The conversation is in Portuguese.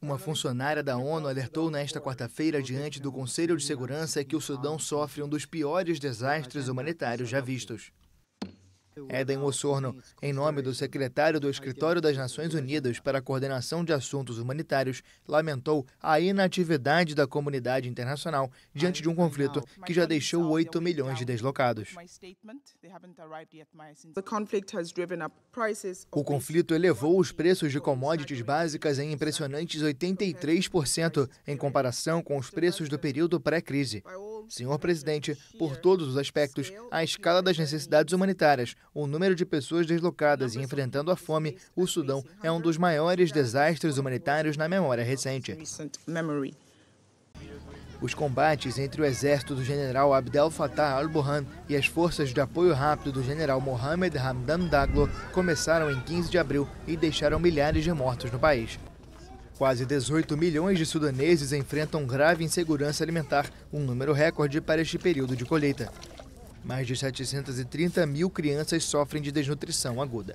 Uma funcionária da ONU alertou nesta quarta-feira diante do Conselho de Segurança que o Sudão sofre um dos piores desastres humanitários já vistos. É, Eden Osorno, em nome do secretário do Escritório das Nações Unidas para a Coordenação de Assuntos Humanitários, lamentou a inatividade da comunidade internacional diante de um conflito que já deixou 8 milhões de deslocados. O conflito elevou os preços de commodities básicas em impressionantes 83% em comparação com os preços do período pré-crise. Senhor presidente, por todos os aspectos, a escala das necessidades humanitárias, o número de pessoas deslocadas e enfrentando a fome, o Sudão é um dos maiores desastres humanitários na memória recente. Os combates entre o exército do general Abdel Fattah al-Burhan e as forças de apoio rápido do general Mohamed Hamdan Daglo começaram em 15 de abril e deixaram milhares de mortos no país. Quase 18 milhões de sudaneses enfrentam grave insegurança alimentar, um número recorde para este período de colheita. Mais de 730 mil crianças sofrem de desnutrição aguda.